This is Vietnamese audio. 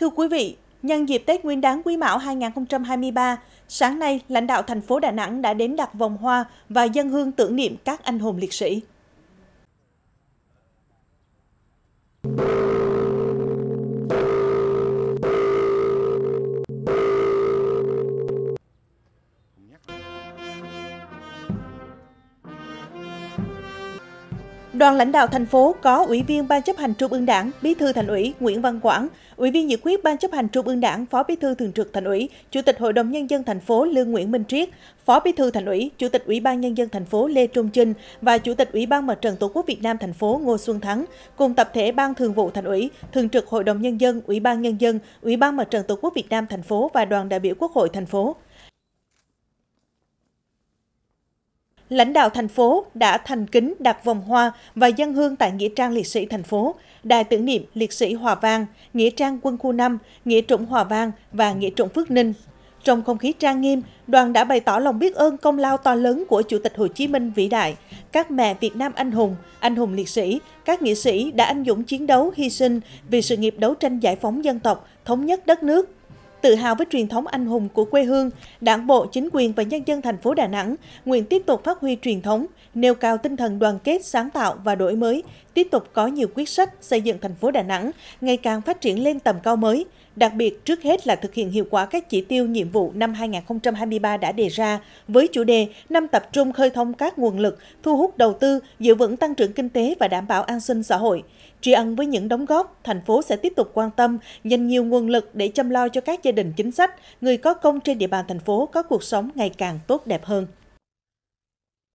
Thưa quý vị, nhân dịp Tết Nguyên đán Quý Mão 2023, sáng nay lãnh đạo thành phố Đà Nẵng đã đến đặt vòng hoa và dân hương tưởng niệm các anh hùng liệt sĩ. Đoàn lãnh đạo thành phố có Ủy viên Ban chấp hành Trung ương Đảng, Bí thư Thành ủy Nguyễn Văn Quảng, Ủy viên Dự quyết Ban chấp hành Trung ương Đảng, Phó Bí thư Thường trực Thành ủy, Chủ tịch Hội đồng Nhân dân thành phố Lương Nguyễn Minh Triết, Phó Bí thư Thành ủy, Chủ tịch Ủy ban Nhân dân thành phố Lê Trung Trinh và Chủ tịch Ủy ban Mặt trận Tổ quốc Việt Nam thành phố Ngô Xuân Thắng cùng tập thể Ban Thường vụ Thành ủy, Thường trực Hội đồng Nhân dân, Ủy ban Nhân dân, Ủy ban Mặt trận Tổ quốc Việt Nam thành phố và đoàn đại biểu Quốc hội thành phố. lãnh đạo thành phố đã thành kính đặt vòng hoa và dân hương tại Nghĩa trang Liệt sĩ thành phố, đài tưởng niệm Liệt sĩ Hòa Vang, Nghĩa trang quân khu 5, Nghĩa trụng Hòa Vang và Nghĩa trụng Phước Ninh. Trong không khí trang nghiêm, đoàn đã bày tỏ lòng biết ơn công lao to lớn của Chủ tịch Hồ Chí Minh vĩ đại, các mẹ Việt Nam anh hùng, anh hùng liệt sĩ, các nghĩa sĩ đã anh dũng chiến đấu hy sinh vì sự nghiệp đấu tranh giải phóng dân tộc, thống nhất đất nước, tự hào với truyền thống anh hùng của quê hương, Đảng bộ, chính quyền và nhân dân thành phố Đà Nẵng nguyện tiếp tục phát huy truyền thống, nêu cao tinh thần đoàn kết, sáng tạo và đổi mới, tiếp tục có nhiều quyết sách xây dựng thành phố Đà Nẵng ngày càng phát triển lên tầm cao mới, đặc biệt trước hết là thực hiện hiệu quả các chỉ tiêu nhiệm vụ năm 2023 đã đề ra với chủ đề năm tập trung khơi thông các nguồn lực, thu hút đầu tư, giữ vững tăng trưởng kinh tế và đảm bảo an sinh xã hội. Tri ân với những đóng góp, thành phố sẽ tiếp tục quan tâm, dành nhiều nguồn lực để chăm lo cho các gia đình chính sách, người có công trên địa bàn thành phố có cuộc sống ngày càng tốt đẹp hơn.